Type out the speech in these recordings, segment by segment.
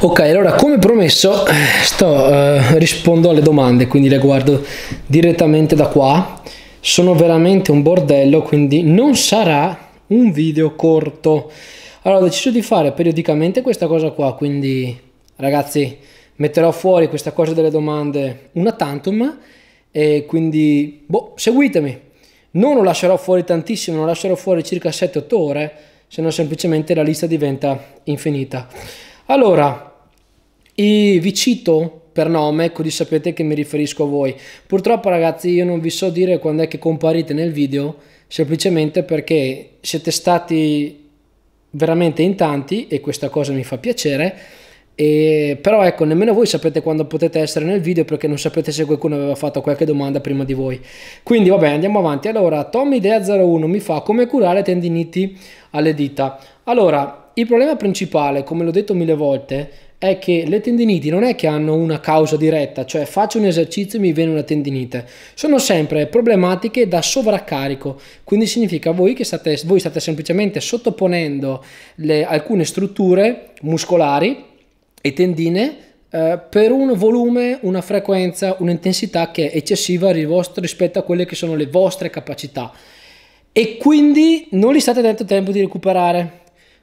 ok allora come promesso sto, eh, rispondo alle domande quindi le guardo direttamente da qua sono veramente un bordello quindi non sarà un video corto allora ho deciso di fare periodicamente questa cosa qua quindi ragazzi metterò fuori questa cosa delle domande una tantum e quindi boh, seguitemi non lo lascerò fuori tantissimo lo lascerò fuori circa 7-8 ore se no semplicemente la lista diventa infinita allora e vi cito per nome, così sapete che mi riferisco a voi. Purtroppo ragazzi io non vi so dire quando è che comparite nel video, semplicemente perché siete stati veramente in tanti e questa cosa mi fa piacere. E, però ecco, nemmeno voi sapete quando potete essere nel video perché non sapete se qualcuno aveva fatto qualche domanda prima di voi. Quindi vabbè, andiamo avanti. Allora, Tommy Idea 01 mi fa come curare tendiniti alle dita. Allora, il problema principale, come l'ho detto mille volte, è che le tendiniti non è che hanno una causa diretta, cioè faccio un esercizio e mi viene una tendinite, sono sempre problematiche da sovraccarico, quindi significa voi che state, voi state semplicemente sottoponendo le, alcune strutture muscolari e tendine eh, per un volume, una frequenza, un'intensità che è eccessiva rispetto a quelle che sono le vostre capacità e quindi non li state dando tempo di recuperare.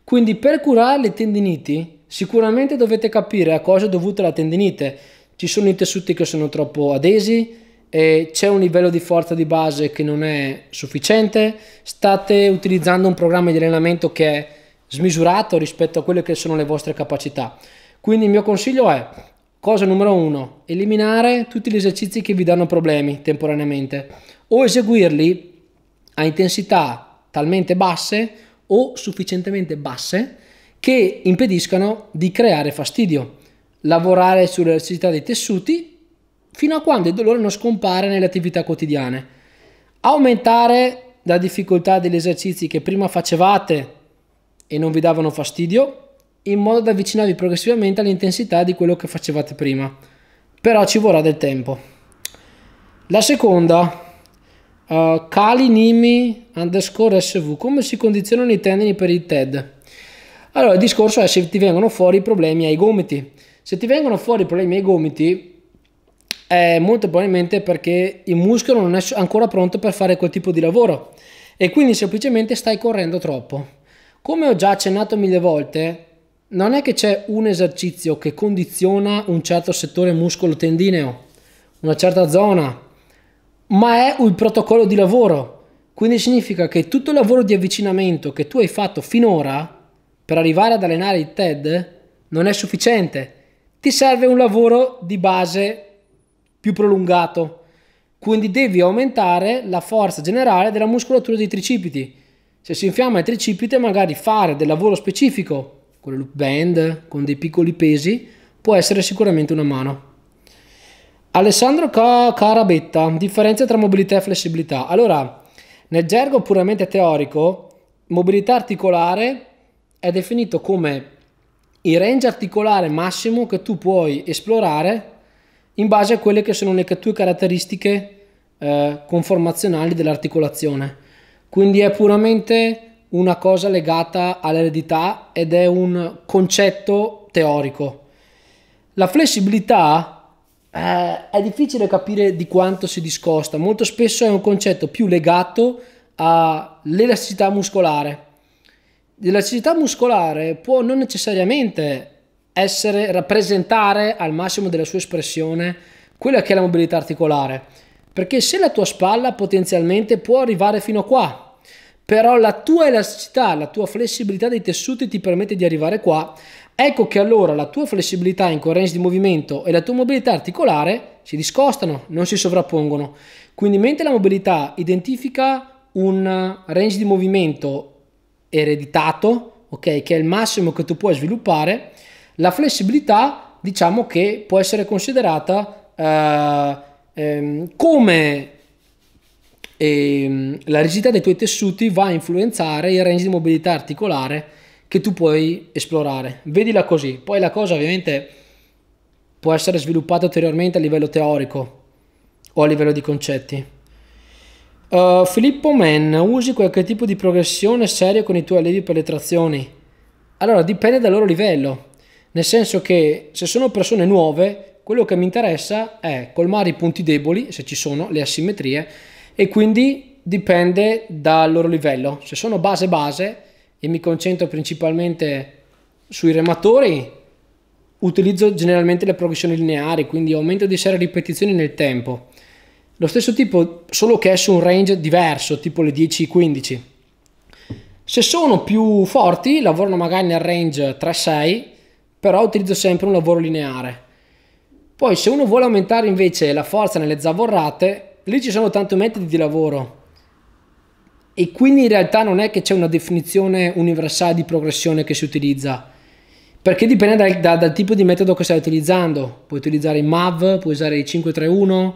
Quindi per curare le tendiniti Sicuramente dovete capire a cosa è dovuta la tendinite. Ci sono i tessuti che sono troppo adesi, c'è un livello di forza di base che non è sufficiente, state utilizzando un programma di allenamento che è smisurato rispetto a quelle che sono le vostre capacità. Quindi il mio consiglio è, cosa numero uno, eliminare tutti gli esercizi che vi danno problemi temporaneamente o eseguirli a intensità talmente basse o sufficientemente basse che impediscano di creare fastidio. Lavorare sull'elasticità dei tessuti fino a quando il dolore non scompare nelle attività quotidiane. Aumentare la difficoltà degli esercizi che prima facevate e non vi davano fastidio in modo da avvicinarvi progressivamente all'intensità di quello che facevate prima. Però ci vorrà del tempo. La seconda, uh, Kali Nimi underscore SV, come si condizionano i tendini per il TED? Allora il discorso è se ti vengono fuori i problemi ai gomiti. Se ti vengono fuori i problemi ai gomiti è molto probabilmente perché il muscolo non è ancora pronto per fare quel tipo di lavoro e quindi semplicemente stai correndo troppo. Come ho già accennato mille volte, non è che c'è un esercizio che condiziona un certo settore muscolo-tendineo, una certa zona, ma è il protocollo di lavoro. Quindi significa che tutto il lavoro di avvicinamento che tu hai fatto finora per arrivare ad allenare i TED non è sufficiente, ti serve un lavoro di base più prolungato, quindi devi aumentare la forza generale della muscolatura dei tricipiti. Se si infiamma il tricipite magari fare del lavoro specifico con le loop band, con dei piccoli pesi, può essere sicuramente una mano. Alessandro Carabetta, differenza tra mobilità e flessibilità. Allora, nel gergo puramente teorico, mobilità articolare è definito come il range articolare massimo che tu puoi esplorare in base a quelle che sono le tue caratteristiche eh, conformazionali dell'articolazione. Quindi è puramente una cosa legata all'eredità ed è un concetto teorico. La flessibilità eh, è difficile capire di quanto si discosta, molto spesso è un concetto più legato all'elasticità muscolare l'elasticità muscolare può non necessariamente essere, rappresentare al massimo della sua espressione quella che è la mobilità articolare. Perché se la tua spalla potenzialmente può arrivare fino a qua, però la tua elasticità, la tua flessibilità dei tessuti ti permette di arrivare qua, ecco che allora la tua flessibilità in coerenza di movimento e la tua mobilità articolare si discostano, non si sovrappongono. Quindi mentre la mobilità identifica un range di movimento ereditato, ok? Che è il massimo che tu puoi sviluppare, la flessibilità diciamo che può essere considerata eh, ehm, come ehm, la rigidità dei tuoi tessuti va a influenzare il range di mobilità articolare che tu puoi esplorare. Vedila così. Poi la cosa ovviamente può essere sviluppata ulteriormente a livello teorico o a livello di concetti. Uh, Filippo Men, usi qualche tipo di progressione seria con i tuoi allievi per le trazioni? Allora, dipende dal loro livello. Nel senso che se sono persone nuove, quello che mi interessa è colmare i punti deboli, se ci sono, le asimmetrie, e quindi dipende dal loro livello. Se sono base base e mi concentro principalmente sui rematori, utilizzo generalmente le progressioni lineari, quindi aumento di serie ripetizioni nel tempo. Lo stesso tipo, solo che è su un range diverso, tipo le 10-15. Se sono più forti, lavorano magari nel range 3-6, però utilizzo sempre un lavoro lineare. Poi se uno vuole aumentare invece la forza nelle zavorrate, lì ci sono tanti metodi di lavoro. E quindi in realtà non è che c'è una definizione universale di progressione che si utilizza perché dipende dal, dal, dal, tipo di metodo che stai utilizzando. Puoi utilizzare i MAV, puoi usare il 531,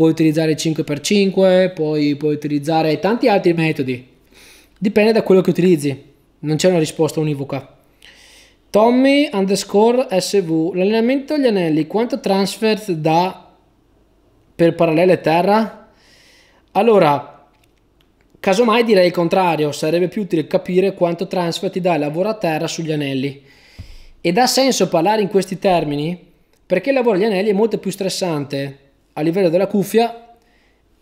puoi utilizzare 5x5, puoi, puoi utilizzare tanti altri metodi. Dipende da quello che utilizzi, non c'è una risposta univoca. Tommy underscore SV, l'allenamento agli anelli, quanto transfer dà per parallele terra? Allora, casomai direi il contrario, sarebbe più utile capire quanto transfer ti dà il lavoro a terra sugli anelli. Ed ha senso parlare in questi termini perché il lavoro agli anelli è molto più stressante a livello della cuffia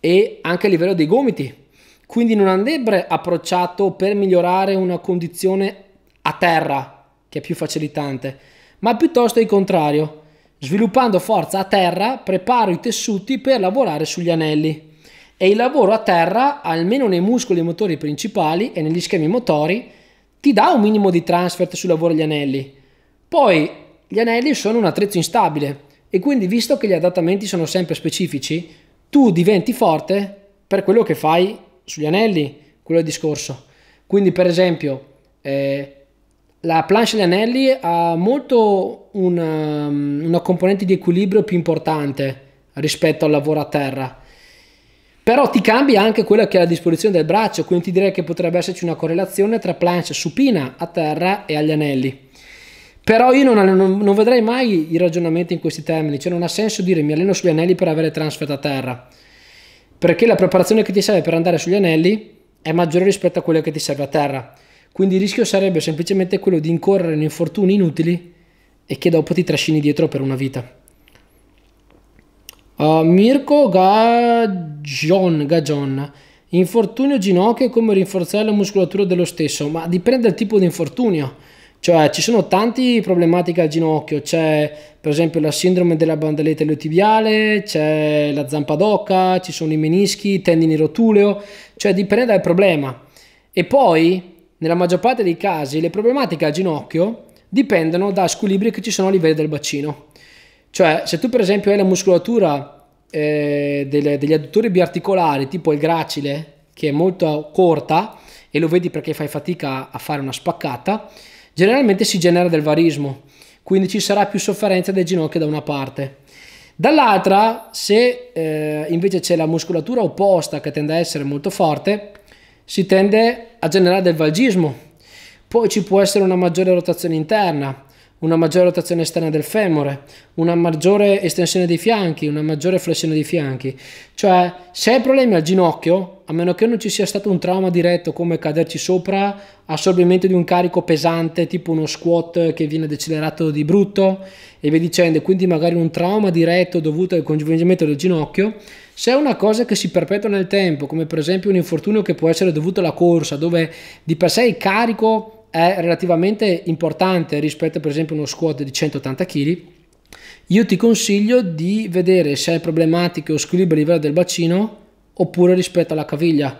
e anche a livello dei gomiti. Quindi non andrebbe approcciato per migliorare una condizione a terra, che è più facilitante, ma piuttosto il contrario. Sviluppando forza a terra, preparo i tessuti per lavorare sugli anelli. E il lavoro a terra, almeno nei muscoli motori principali e negli schemi motori, ti dà un minimo di transfert sul lavoro agli anelli. Poi gli anelli sono un attrezzo instabile, e quindi, visto che gli adattamenti sono sempre specifici, tu diventi forte per quello che fai sugli anelli, quello è il discorso. Quindi, per esempio, eh, la planche agli anelli ha molto una, ehm, una componente di equilibrio più importante rispetto al lavoro a terra però ti cambia anche quella che è la disposizione del braccio, quindi ti direi che potrebbe esserci una correlazione tra planche supina a terra e agli anelli. Però io non, non, non vedrei mai i ragionamenti in questi termini, cioè non ha senso dire mi alleno sugli anelli per avere transfer a terra, perché la preparazione che ti serve per andare sugli anelli è maggiore rispetto a quella che ti serve a terra. Quindi il rischio sarebbe semplicemente quello di incorrere in infortuni inutili e che dopo ti trascini dietro per una vita. Uh, Mirko Gagion, Gagion, infortunio ginocchio è come rinforzare la muscolatura dello stesso, ma dipende dal tipo di infortunio. Cioè ci sono tante problematiche al ginocchio, c'è per esempio la sindrome della bandaletta iliotibiale, c'è la zampa d'oca, ci sono i menischi, i tendini rotuleo, cioè dipende dal problema. E poi nella maggior parte dei casi le problematiche al ginocchio dipendono da squilibri che ci sono a livello del bacino. Cioè se tu per esempio hai la muscolatura eh, delle, degli adduttori biarticolari tipo il gracile che è molto corta e lo vedi perché fai fatica a fare una spaccata, Generalmente si genera del varismo, quindi ci sarà più sofferenza del ginocchio da una parte. Dall'altra, se eh, invece c'è la muscolatura opposta che tende a essere molto forte, si tende a generare del valgismo. Poi ci può essere una maggiore rotazione interna, una maggiore rotazione esterna del femore, una maggiore estensione dei fianchi, una maggiore flessione dei fianchi. Cioè, se hai problemi al ginocchio, a meno che non ci sia stato un trauma diretto come caderci sopra, assorbimento di un carico pesante tipo uno squat che viene decelerato di brutto e via dicendo, quindi magari un trauma diretto dovuto al congiungimento del ginocchio, se è una cosa che si perpetua nel tempo, come per esempio un infortunio che può essere dovuto alla corsa, dove di per sé il carico è relativamente importante rispetto per esempio a uno squat di 180 kg, io ti consiglio di vedere se hai problematiche o squilibri a livello del bacino oppure rispetto alla caviglia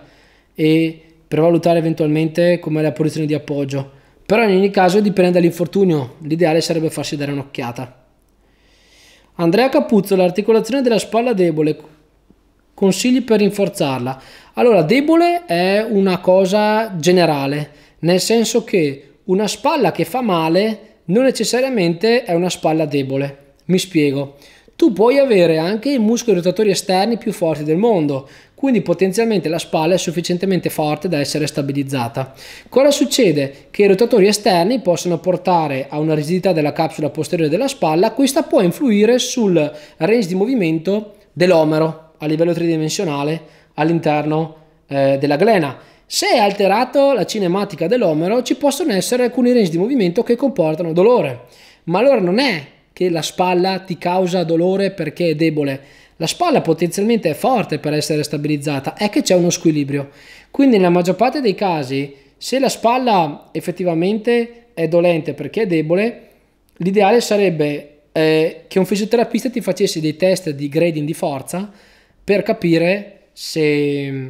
e per valutare eventualmente come la posizione di appoggio. Però in ogni caso dipende dall'infortunio, l'ideale sarebbe farsi dare un'occhiata. Andrea Capuzzo, l'articolazione della spalla debole, consigli per rinforzarla. Allora, debole è una cosa generale, nel senso che una spalla che fa male non necessariamente è una spalla debole. Mi spiego. Tu puoi avere anche i muscoli rotatori esterni più forti del mondo, quindi potenzialmente la spalla è sufficientemente forte da essere stabilizzata. Cosa succede? Che i rotatori esterni possono portare a una rigidità della capsula posteriore della spalla, questa può influire sul range di movimento dell'omero a livello tridimensionale all'interno eh, della glena. Se è alterato la cinematica dell'omero ci possono essere alcuni range di movimento che comportano dolore, ma allora non è che la spalla ti causa dolore perché è debole, la spalla potenzialmente è forte per essere stabilizzata, è che c'è uno squilibrio. Quindi nella maggior parte dei casi, se la spalla effettivamente è dolente perché è debole, l'ideale sarebbe eh, che un fisioterapista ti facesse dei test di grading di forza per capire se mm,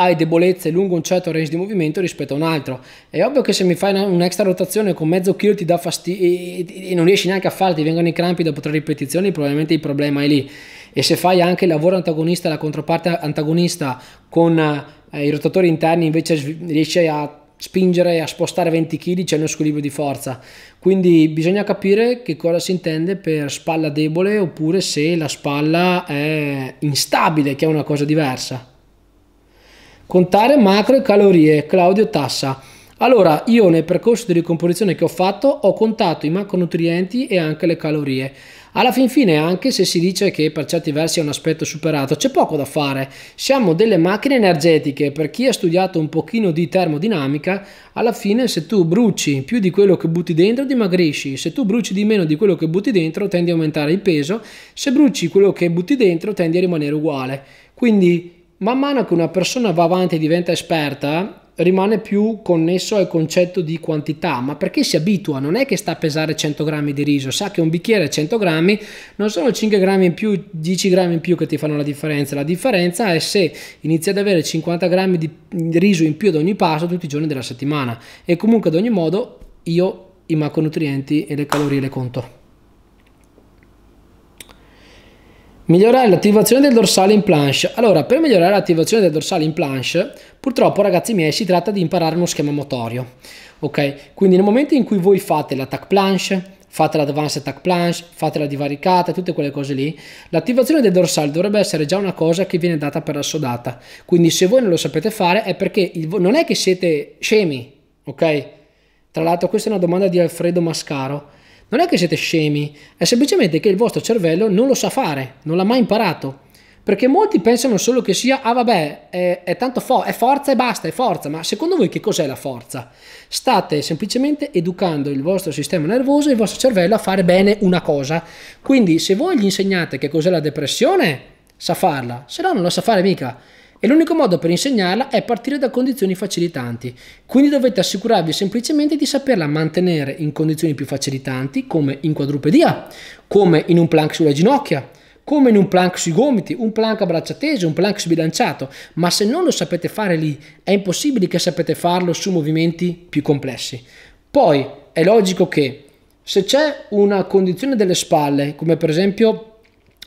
hai debolezze lungo un certo range di movimento rispetto a un altro. È ovvio che se mi fai un'extra rotazione con mezzo chilo ti dà fastidio e, non riesci neanche a farla, ti vengono i crampi dopo tre ripetizioni, probabilmente il problema è lì e se fai anche il lavoro antagonista e la controparte antagonista con eh, i rotatori interni invece riesci a spingere e a spostare 20 kg c'è uno squilibrio di forza quindi bisogna capire che cosa si intende per spalla debole oppure se la spalla è instabile che è una cosa diversa contare macro e calorie Claudio Tassa allora, io nel percorso di ricomposizione che ho fatto ho contato i macronutrienti e anche le calorie. Alla fin fine, anche se si dice che per certi versi è un aspetto superato, c'è poco da fare. Siamo delle macchine energetiche, per chi ha studiato un pochino di termodinamica, alla fine se tu bruci più di quello che butti dentro dimagrisci, se tu bruci di meno di quello che butti dentro tendi a aumentare il peso, se bruci quello che butti dentro tendi a rimanere uguale. Quindi, man mano che una persona va avanti e diventa esperta, rimane più connesso al concetto di quantità, ma perché si abitua, non è che sta a pesare 100 grammi di riso, sa che un bicchiere 100 grammi non sono 5 grammi in più, 10 grammi in più che ti fanno la differenza, la differenza è se inizi ad avere 50 grammi di riso in più ad ogni passo tutti i giorni della settimana e comunque ad ogni modo io i macronutrienti e le calorie le conto. Migliorare l'attivazione del dorsale in planche. Allora, per migliorare l'attivazione del dorsale in planche, purtroppo ragazzi miei si tratta di imparare uno schema motorio. Ok? Quindi nel momento in cui voi fate l'attack planche, fate l'advanced attack planche, fate la divaricata, tutte quelle cose lì, l'attivazione del dorsale dovrebbe essere già una cosa che viene data per assodata. Quindi se voi non lo sapete fare è perché il, non è che siete scemi, ok? Tra l'altro questa è una domanda di Alfredo Mascaro non è che siete scemi, è semplicemente che il vostro cervello non lo sa fare, non l'ha mai imparato. Perché molti pensano solo che sia, ah vabbè, è, è tanto fo- è forza e basta, è forza, ma secondo voi che cos'è la forza? State semplicemente educando il vostro sistema nervoso e il vostro cervello a fare bene una cosa. Quindi se voi gli insegnate che cos'è la depressione, sa farla, se no non la sa fare mica e l'unico modo per insegnarla è partire da condizioni facilitanti, quindi dovete assicurarvi semplicemente di saperla mantenere in condizioni più facilitanti come in quadrupedia, come in un plank sulle ginocchia, come in un plank sui gomiti, un plank a braccia tese, un plank sbilanciato, ma se non lo sapete fare lì è impossibile che sapete farlo su movimenti più complessi. Poi è logico che se c'è una condizione delle spalle, come per esempio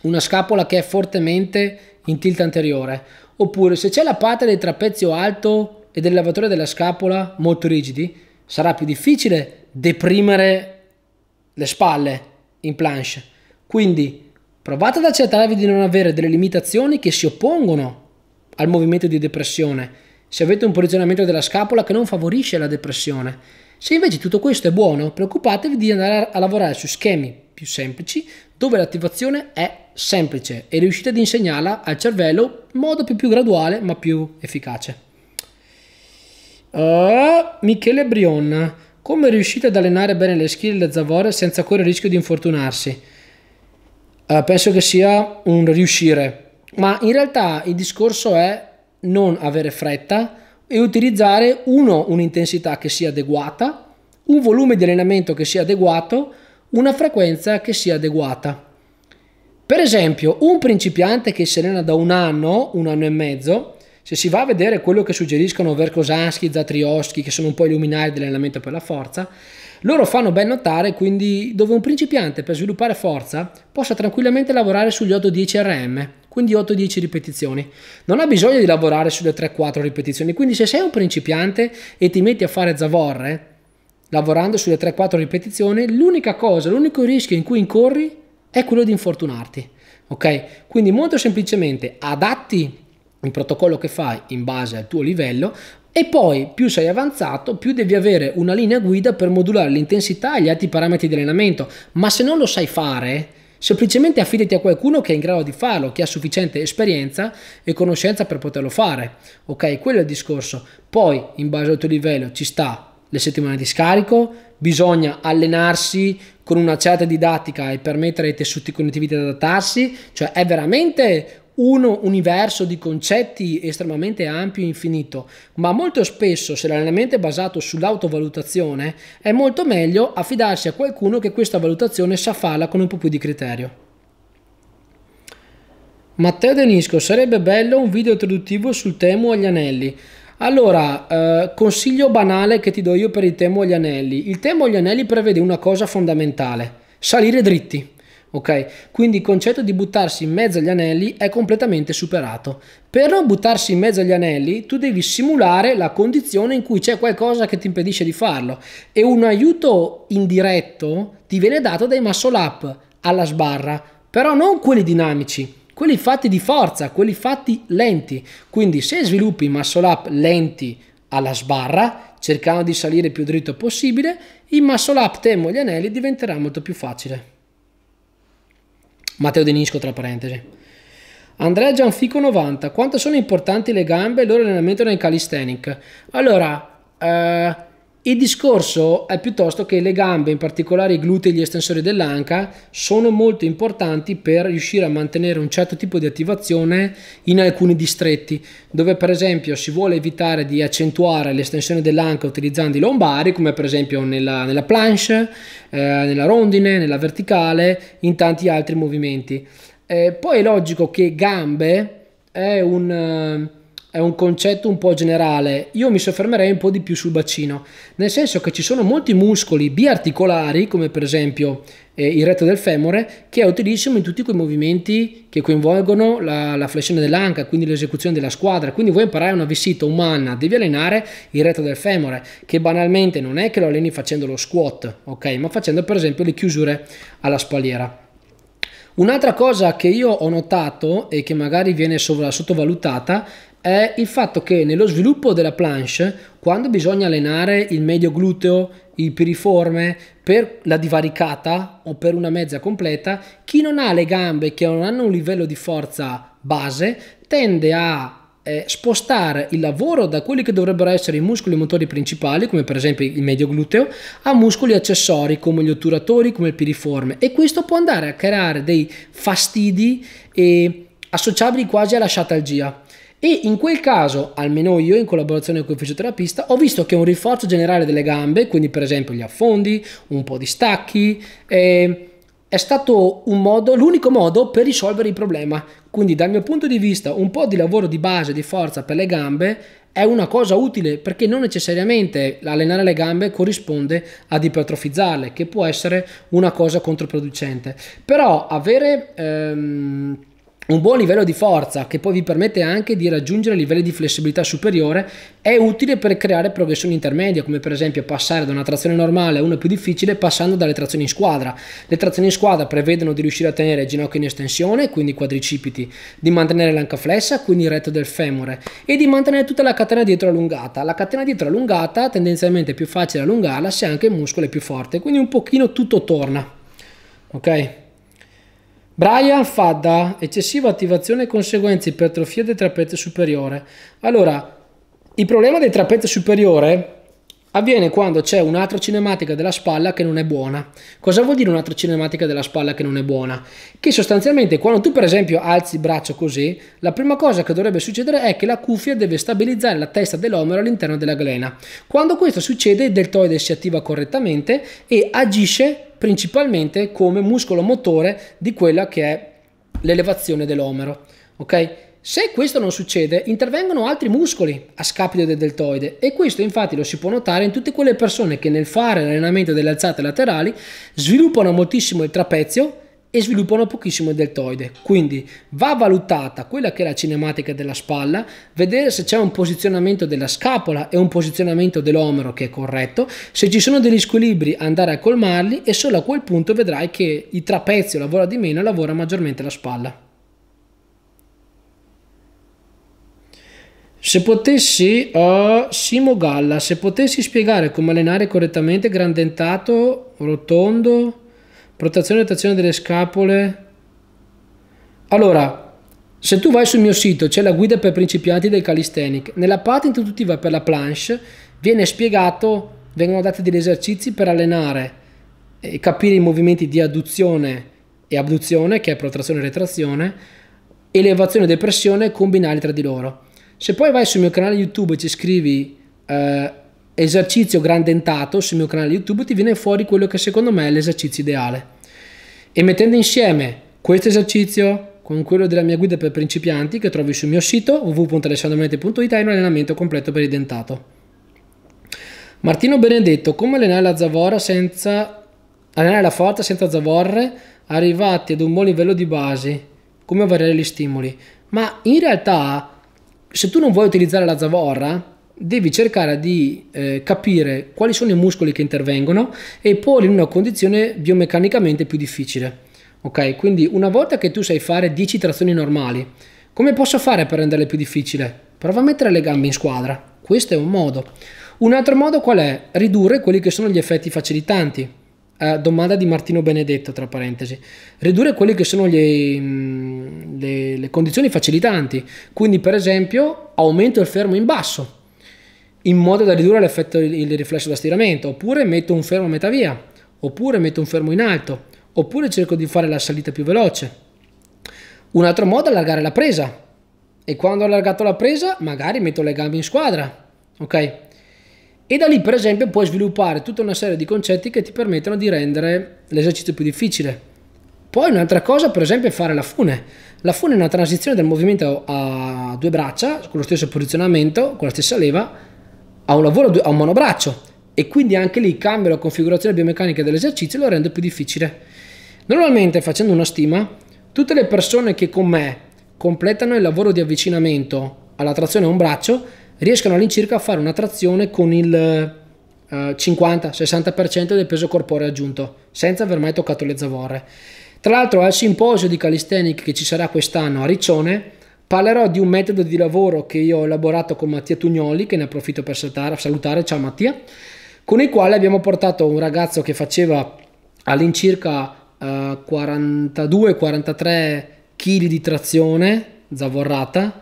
una scapola che è fortemente in tilt anteriore Oppure se c'è la parte del trapezio alto e del lavatore della scapola molto rigidi, sarà più difficile deprimere le spalle in planche. Quindi provate ad accertarvi di non avere delle limitazioni che si oppongono al movimento di depressione. Se avete un posizionamento della scapola che non favorisce la depressione. Se invece tutto questo è buono, preoccupatevi di andare a lavorare su schemi più semplici dove l'attivazione è semplice e riuscite ad insegnarla al cervello in modo più, più graduale ma più efficace. Uh, Michele Brion, come riuscite ad allenare bene le skill del Zavore senza correre il rischio di infortunarsi? Uh, penso che sia un riuscire, ma in realtà il discorso è non avere fretta e utilizzare uno un'intensità che sia adeguata, un volume di allenamento che sia adeguato, una frequenza che sia adeguata. Per esempio, un principiante che si allena da un anno, un anno e mezzo, se si va a vedere quello che suggeriscono Verkosansky, Zatrioschi, che sono un po' i luminari dell'allenamento per la forza, loro fanno ben notare quindi dove un principiante per sviluppare forza possa tranquillamente lavorare sugli 8-10 RM, quindi 8-10 ripetizioni. Non ha bisogno di lavorare sulle 3-4 ripetizioni, quindi se sei un principiante e ti metti a fare zavorre, lavorando sulle 3-4 ripetizioni, l'unica cosa, l'unico rischio in cui incorri è quello di infortunarti. Ok? Quindi molto semplicemente adatti il protocollo che fai in base al tuo livello e poi più sei avanzato, più devi avere una linea guida per modulare l'intensità e gli altri parametri di allenamento. Ma se non lo sai fare, semplicemente affidati a qualcuno che è in grado di farlo, che ha sufficiente esperienza e conoscenza per poterlo fare. Ok, quello è il discorso. Poi, in base al tuo livello, ci sta le settimane di scarico, bisogna allenarsi con una certa didattica e permettere ai tessuti cognitivi di adattarsi, cioè è veramente uno universo di concetti estremamente ampio e infinito, ma molto spesso se l'allenamento è basato sull'autovalutazione è molto meglio affidarsi a qualcuno che questa valutazione sa farla con un po' più di criterio. Matteo Denisco, sarebbe bello un video introduttivo sul temo agli anelli. Allora, eh, consiglio banale che ti do io per il temo agli anelli. Il temo agli anelli prevede una cosa fondamentale, salire dritti. Ok, quindi il concetto di buttarsi in mezzo agli anelli è completamente superato. Per non buttarsi in mezzo agli anelli, tu devi simulare la condizione in cui c'è qualcosa che ti impedisce di farlo e un aiuto indiretto ti viene dato dai muscle up alla sbarra, però non quelli dinamici quelli fatti di forza, quelli fatti lenti. Quindi se sviluppi muscle up lenti alla sbarra, cercando di salire più dritto possibile, il muscle up temo gli anelli diventerà molto più facile. Matteo Denisco tra parentesi. Andrea Gianfico 90, quanto sono importanti le gambe e il loro allenamento nel calisthenic? Allora, eh, il discorso è piuttosto che le gambe, in particolare i glutei e gli estensori dell'anca, sono molto importanti per riuscire a mantenere un certo tipo di attivazione in alcuni distretti, dove per esempio si vuole evitare di accentuare l'estensione dell'anca utilizzando i lombari, come per esempio nella, nella planche, eh, nella rondine, nella verticale, in tanti altri movimenti. Eh, poi è logico che gambe è un eh, è un concetto un po' generale, io mi soffermerei un po' di più sul bacino, nel senso che ci sono molti muscoli biarticolari, come per esempio eh, il retto del femore, che è utilissimo in tutti quei movimenti che coinvolgono la, la flessione dell'anca, quindi l'esecuzione della squadra. Quindi vuoi imparare una vissita umana, devi allenare il retto del femore, che banalmente non è che lo alleni facendo lo squat, ok, ma facendo per esempio le chiusure alla spalliera. Un'altra cosa che io ho notato e che magari viene sottovalutata è il fatto che nello sviluppo della planche, quando bisogna allenare il medio gluteo, il piriforme, per la divaricata o per una mezza completa, chi non ha le gambe che non hanno un livello di forza base tende a eh, spostare il lavoro da quelli che dovrebbero essere i muscoli motori principali, come per esempio il medio gluteo, a muscoli accessori come gli otturatori, come il piriforme. E questo può andare a creare dei fastidi eh, associabili quasi alla sciatalgia. E in quel caso, almeno io in collaborazione con il fisioterapista, ho visto che un rinforzo generale delle gambe, quindi per esempio gli affondi, un po' di stacchi, eh, è stato modo, l'unico modo per risolvere il problema. Quindi dal mio punto di vista un po' di lavoro di base, di forza per le gambe è una cosa utile perché non necessariamente allenare le gambe corrisponde ad ipertrofizzarle, che può essere una cosa controproducente. Però avere... Ehm, un buon livello di forza che poi vi permette anche di raggiungere livelli di flessibilità superiore è utile per creare progressioni intermedie come per esempio passare da una trazione normale a una più difficile passando dalle trazioni in squadra le trazioni in squadra prevedono di riuscire a tenere ginocchio in estensione quindi quadricipiti di mantenere l'anca flessa quindi il retto del femore e di mantenere tutta la catena dietro allungata la catena dietro allungata tendenzialmente è più facile allungarla se anche il muscolo è più forte quindi un pochino tutto torna ok Brian Fadda, eccessiva attivazione e conseguenze ipertrofia del trapezio superiore. Allora, il problema del trapezio superiore avviene quando c'è un'altra cinematica della spalla che non è buona. Cosa vuol dire un'altra cinematica della spalla che non è buona? Che sostanzialmente quando tu per esempio alzi il braccio così, la prima cosa che dovrebbe succedere è che la cuffia deve stabilizzare la testa dell'omero all'interno della glena. Quando questo succede il deltoide si attiva correttamente e agisce principalmente come muscolo motore di quella che è l'elevazione dell'omero. Okay? Se questo non succede, intervengono altri muscoli a scapito del deltoide e questo infatti lo si può notare in tutte quelle persone che nel fare l'allenamento delle alzate laterali sviluppano moltissimo il trapezio e sviluppano pochissimo il deltoide. Quindi va valutata quella che è la cinematica della spalla, vedere se c'è un posizionamento della scapola e un posizionamento dell'omero che è corretto, se ci sono degli squilibri andare a colmarli e solo a quel punto vedrai che il trapezio lavora di meno e lavora maggiormente la spalla. Se potessi, uh, Simo Galla, se potessi spiegare come allenare correttamente grandentato, rotondo, Protezione e trazione delle scapole. Allora, se tu vai sul mio sito c'è la guida per principianti del calisthenic. Nella parte introduttiva per la planche viene spiegato, vengono dati degli esercizi per allenare e capire i movimenti di adduzione e abduzione, che è protrazione e retrazione, elevazione e depressione combinati tra di loro. Se poi vai sul mio canale YouTube e ci scrivi eh, esercizio grandentato sul mio canale YouTube ti viene fuori quello che secondo me è l'esercizio ideale. E mettendo insieme questo esercizio con quello della mia guida per principianti che trovi sul mio sito www.alessandromente.it hai un allenamento completo per il dentato. Martino Benedetto, come allenare la zavorra senza allenare la forza senza zavorre arrivati ad un buon livello di base? Come variare gli stimoli? Ma in realtà se tu non vuoi utilizzare la zavorra devi cercare di eh, capire quali sono i muscoli che intervengono e porli in una condizione biomeccanicamente più difficile. Ok, quindi una volta che tu sai fare 10 trazioni normali, come posso fare per renderle più difficile? Prova a mettere le gambe in squadra. Questo è un modo. Un altro modo qual è? Ridurre quelli che sono gli effetti facilitanti. Eh, domanda di Martino Benedetto, tra parentesi. Ridurre quelle che sono gli, mh, mm, le, le condizioni facilitanti. Quindi, per esempio, aumento il fermo in basso in modo da ridurre l'effetto il riflesso da stiramento, oppure metto un fermo a metà via, oppure metto un fermo in alto, oppure cerco di fare la salita più veloce. Un altro modo è allargare la presa e quando ho allargato la presa magari metto le gambe in squadra, ok? E da lì per esempio puoi sviluppare tutta una serie di concetti che ti permettono di rendere l'esercizio più difficile. Poi un'altra cosa per esempio è fare la fune. La fune è una transizione del movimento a due braccia con lo stesso posizionamento, con la stessa leva ha un lavoro a un monobraccio e quindi anche lì cambia la configurazione biomeccanica dell'esercizio e lo rende più difficile. Normalmente facendo una stima, tutte le persone che con me completano il lavoro di avvicinamento alla trazione a un braccio riescono all'incirca a fare una trazione con il eh, 50-60% del peso corporeo aggiunto, senza aver mai toccato le zavorre. Tra l'altro al simposio di calisthenic che ci sarà quest'anno a Riccione, Parlerò di un metodo di lavoro che io ho elaborato con Mattia Tugnoli, che ne approfitto per salutare, salutare ciao Mattia, con il quale abbiamo portato un ragazzo che faceva all'incirca uh, 42-43 kg di trazione zavorrata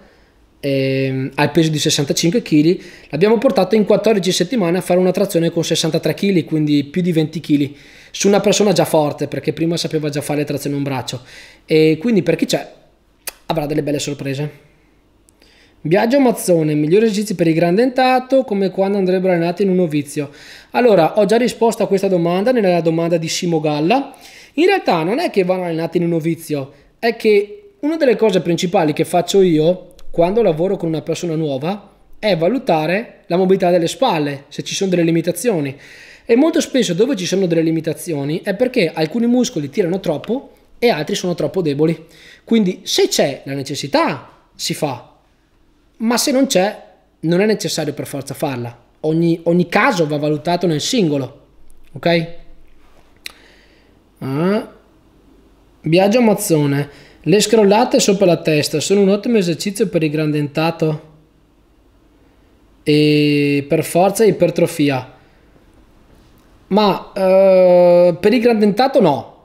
e, ehm, al peso di 65 kg, l'abbiamo portato in 14 settimane a fare una trazione con 63 kg, quindi più di 20 kg, su una persona già forte, perché prima sapeva già fare trazione un braccio. E quindi per chi c'è avrà delle belle sorprese. Biagio Mazzone, migliori esercizi per il grande entato come quando andrebbero allenati in un novizio. Allora, ho già risposto a questa domanda nella domanda di Simo Galla. In realtà non è che vanno allenati in un novizio, è che una delle cose principali che faccio io quando lavoro con una persona nuova è valutare la mobilità delle spalle, se ci sono delle limitazioni. E molto spesso dove ci sono delle limitazioni è perché alcuni muscoli tirano troppo e altri sono troppo deboli. Quindi se c'è la necessità si fa, ma se non c'è non è necessario per forza farla. Ogni, ogni caso va valutato nel singolo, ok? Ah. Biagio Mazzone, le scrollate sopra la testa sono un ottimo esercizio per il grandentato e per forza ipertrofia. Ma eh, per il grandentato no,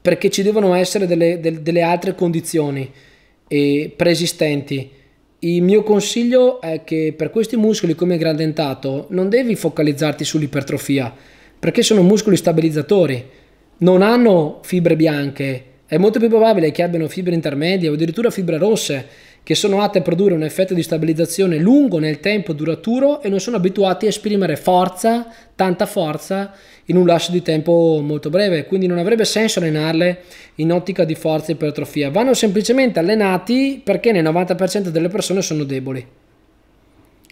perché ci devono essere delle, del, delle altre condizioni eh, preesistenti. Il mio consiglio è che per questi muscoli come il grandentato non devi focalizzarti sull'ipertrofia, perché sono muscoli stabilizzatori, non hanno fibre bianche, è molto più probabile che abbiano fibre intermedie o addirittura fibre rosse che sono atte a produrre un effetto di stabilizzazione lungo nel tempo duraturo e non sono abituati a esprimere forza, tanta forza, in un lasso di tempo molto breve, quindi non avrebbe senso allenarle in ottica di forza e ipertrofia. Vanno semplicemente allenati perché nel 90% delle persone sono deboli.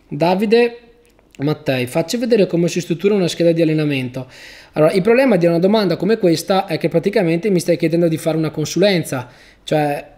Davide Mattei, facci vedere come si struttura una scheda di allenamento. Allora, il problema di una domanda come questa è che praticamente mi stai chiedendo di fare una consulenza, cioè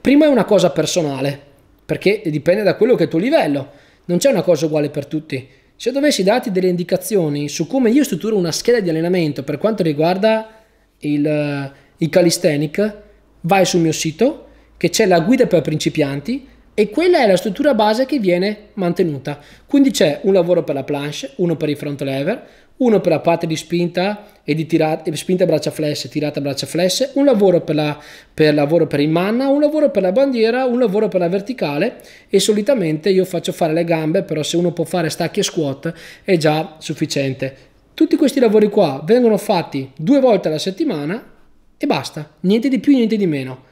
prima è una cosa personale, perché dipende da quello che è il tuo livello, non c'è una cosa uguale per tutti. Se dovessi darti delle indicazioni su come io strutturo una scheda di allenamento per quanto riguarda il, eh, il calisthenic, vai sul mio sito che c'è la guida per principianti e quella è la struttura base che viene mantenuta. Quindi c'è un lavoro per la planche, uno per i front lever, uno per la parte di spinta e di tirata, spinta a braccia flesse, tirata a braccia flesse, un lavoro per, la, per lavoro per il manna, un lavoro per la bandiera, un lavoro per la verticale e solitamente io faccio fare le gambe, però se uno può fare stacchi e squat è già sufficiente. Tutti questi lavori qua vengono fatti due volte alla settimana e basta, niente di più, niente di meno.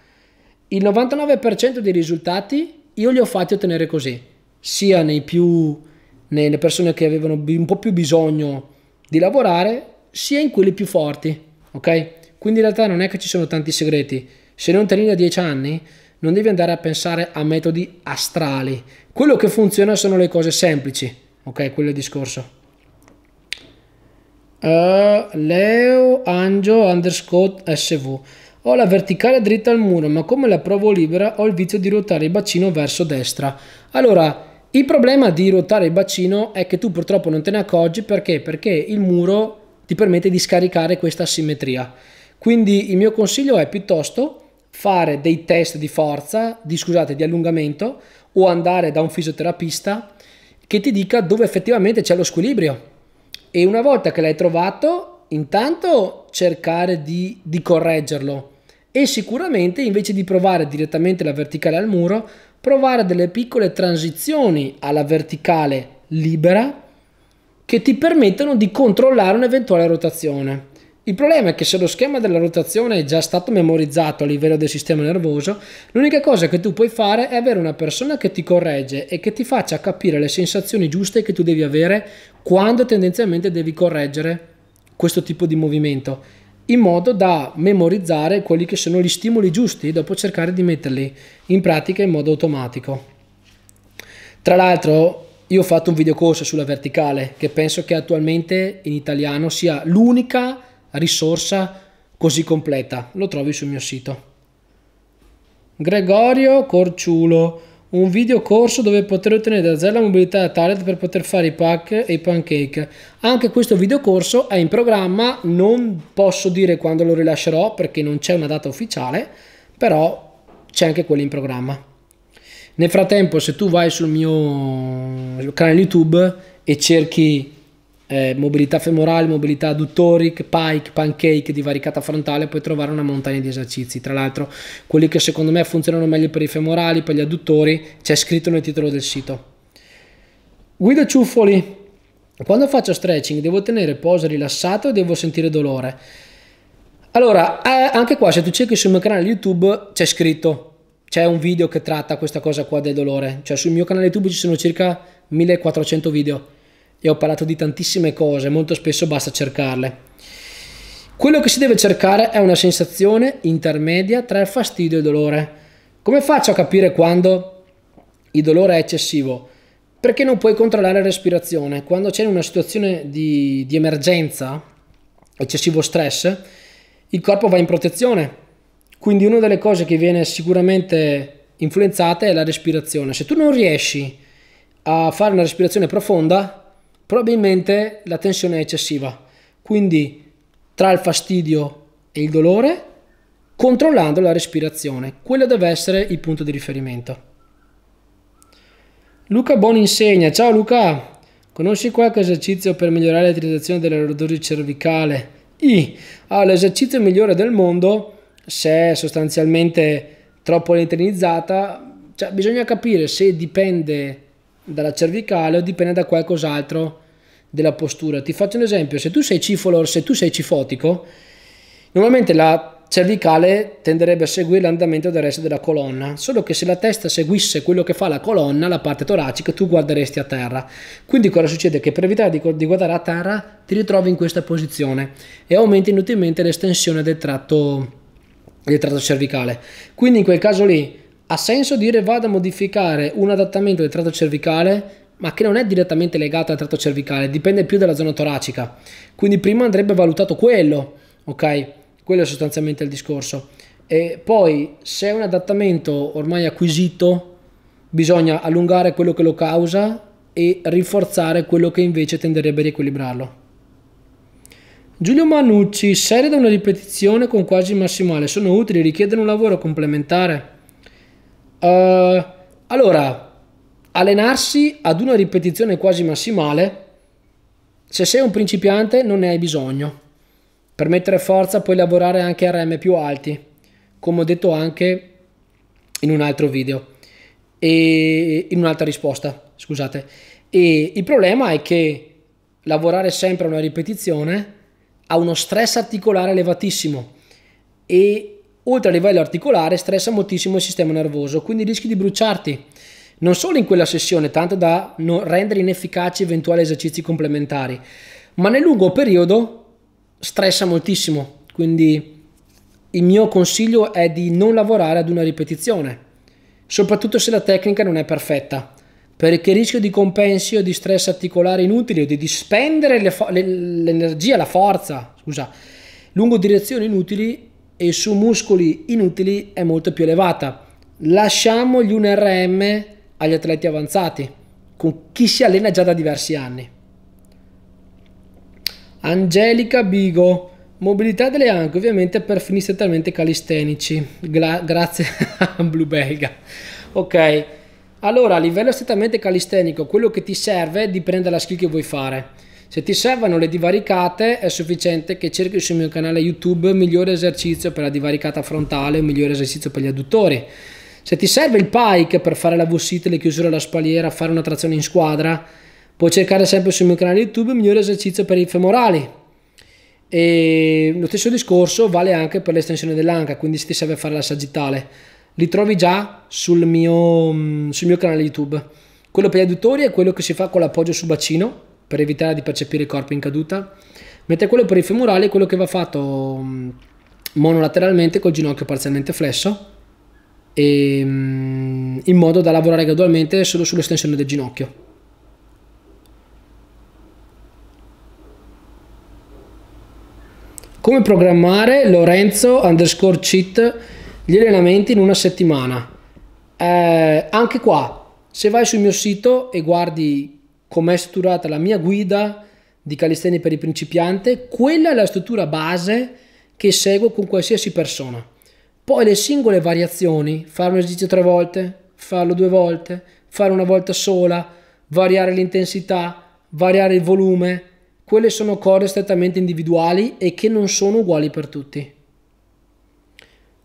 Il 99% dei risultati io li ho fatti ottenere così, sia nei più, nelle persone che avevano un po' più bisogno di lavorare sia in quelli più forti, ok? Quindi in realtà non è che ci sono tanti segreti. Se non tieni da 10 anni, non devi andare a pensare a metodi astrali. Quello che funziona sono le cose semplici, ok? Quello è il discorso. Uh, Leo Angio underscore SV. Ho la verticale dritta al muro, ma come la provo libera ho il vizio di ruotare il bacino verso destra. Allora, il problema di ruotare il bacino è che tu purtroppo non te ne accorgi perché? Perché il muro ti permette di scaricare questa simmetria. Quindi il mio consiglio è piuttosto fare dei test di forza, di, scusate, di allungamento o andare da un fisioterapista che ti dica dove effettivamente c'è lo squilibrio. E una volta che l'hai trovato, intanto cercare di, di correggerlo. E sicuramente invece di provare direttamente la verticale al muro, provare delle piccole transizioni alla verticale libera che ti permettono di controllare un'eventuale rotazione. Il problema è che se lo schema della rotazione è già stato memorizzato a livello del sistema nervoso, l'unica cosa che tu puoi fare è avere una persona che ti corregge e che ti faccia capire le sensazioni giuste che tu devi avere quando tendenzialmente devi correggere questo tipo di movimento in modo da memorizzare quelli che sono gli stimoli giusti e dopo cercare di metterli in pratica in modo automatico. Tra l'altro io ho fatto un videocorso sulla verticale che penso che attualmente in italiano sia l'unica risorsa così completa, lo trovi sul mio sito. Gregorio Corciulo un video corso dove poter ottenere da zero la mobilità da tablet per poter fare i pack e i pancake. Anche questo video corso è in programma, non posso dire quando lo rilascerò perché non c'è una data ufficiale, però c'è anche quello in programma. Nel frattempo se tu vai sul mio canale YouTube e cerchi eh, mobilità femorale, mobilità adductoric, pike, pancake, divaricata frontale, puoi trovare una montagna di esercizi. Tra l'altro, quelli che secondo me funzionano meglio per i femorali, per gli adduttori, c'è scritto nel titolo del sito. Guida ciuffoli. Quando faccio stretching devo tenere posa rilassato e devo sentire dolore. Allora, eh, anche qua se tu cerchi sul mio canale YouTube c'è scritto, c'è un video che tratta questa cosa qua del dolore. Cioè sul mio canale YouTube ci sono circa 1400 video e ho parlato di tantissime cose, molto spesso basta cercarle. Quello che si deve cercare è una sensazione intermedia tra il fastidio e il dolore. Come faccio a capire quando il dolore è eccessivo? Perché non puoi controllare la respirazione. Quando c'è una situazione di, di emergenza, eccessivo stress, il corpo va in protezione. Quindi una delle cose che viene sicuramente influenzata è la respirazione. Se tu non riesci a fare una respirazione profonda, probabilmente la tensione è eccessiva. Quindi tra il fastidio e il dolore, controllando la respirazione. Quello deve essere il punto di riferimento. Luca Boni insegna. Ciao Luca, conosci qualche esercizio per migliorare l'utilizzazione della rodosi cervicale? I. Ah, l'esercizio migliore del mondo, se è sostanzialmente troppo elettrinizzata, cioè bisogna capire se dipende dalla cervicale o dipende da qualcos'altro della postura. Ti faccio un esempio, se tu sei cifolo, se tu sei cifotico, normalmente la cervicale tenderebbe a seguire l'andamento del resto della colonna, solo che se la testa seguisse quello che fa la colonna, la parte toracica, tu guarderesti a terra. Quindi cosa succede? Che per evitare di guardare a terra ti ritrovi in questa posizione e aumenti inutilmente l'estensione del tratto, del tratto cervicale. Quindi in quel caso lì ha senso dire vado a modificare un adattamento del tratto cervicale ma che non è direttamente legato al tratto cervicale, dipende più dalla zona toracica. Quindi prima andrebbe valutato quello, ok? Quello è sostanzialmente il discorso. E poi se è un adattamento ormai acquisito, bisogna allungare quello che lo causa e rinforzare quello che invece tenderebbe a riequilibrarlo. Giulio Manucci, serie da una ripetizione con quasi massimale, sono utili, richiedono un lavoro complementare? Uh, allora, allenarsi ad una ripetizione quasi massimale, se sei un principiante non ne hai bisogno. Per mettere forza puoi lavorare anche a RM più alti, come ho detto anche in un altro video e in un'altra risposta, scusate. E il problema è che lavorare sempre a una ripetizione ha uno stress articolare elevatissimo e oltre a livello articolare, stressa moltissimo il sistema nervoso, quindi rischi di bruciarti. Non solo in quella sessione, tanto da rendere inefficaci eventuali esercizi complementari, ma nel lungo periodo stressa moltissimo. Quindi il mio consiglio è di non lavorare ad una ripetizione, soprattutto se la tecnica non è perfetta, perché il rischio di compensi o di stress articolare inutili o di dispendere l'energia, la forza, scusa, lungo direzioni inutili e su muscoli inutili è molto più elevata. Lasciamo gli 1RM agli atleti avanzati, con chi si allena già da diversi anni. Angelica Bigo, mobilità delle anche ovviamente per fini strettamente calistenici. Gra- grazie a Blue Belga. Ok, allora a livello strettamente calistenico, quello che ti serve dipende dalla skill che vuoi fare se ti servono le divaricate è sufficiente che cerchi sul mio canale YouTube migliore esercizio per la divaricata frontale o migliore esercizio per gli adduttori. Se ti serve il pike per fare la V-sit, le chiusure alla spalliera, fare una trazione in squadra, puoi cercare sempre sul mio canale YouTube migliore esercizio per i femorali. E lo stesso discorso vale anche per l'estensione dell'anca, quindi se ti serve fare la sagittale, li trovi già sul mio, mm, sul mio canale YouTube. Quello per gli adduttori è quello che si fa con l'appoggio sul bacino, per evitare di percepire il corpo in caduta, mentre quello per il femorale è quello che va fatto mm, monolateralmente col ginocchio parzialmente flesso e, mm, in modo da lavorare gradualmente solo sull'estensione del ginocchio. Come programmare Lorenzo underscore cheat gli allenamenti in una settimana? Eh, anche qua, se vai sul mio sito e guardi com'è strutturata la mia guida di calisteni per i principianti, quella è la struttura base che seguo con qualsiasi persona. Poi le singole variazioni, fare un esercizio tre volte, farlo due volte, fare una volta sola, variare l'intensità, variare il volume, quelle sono cose strettamente individuali e che non sono uguali per tutti.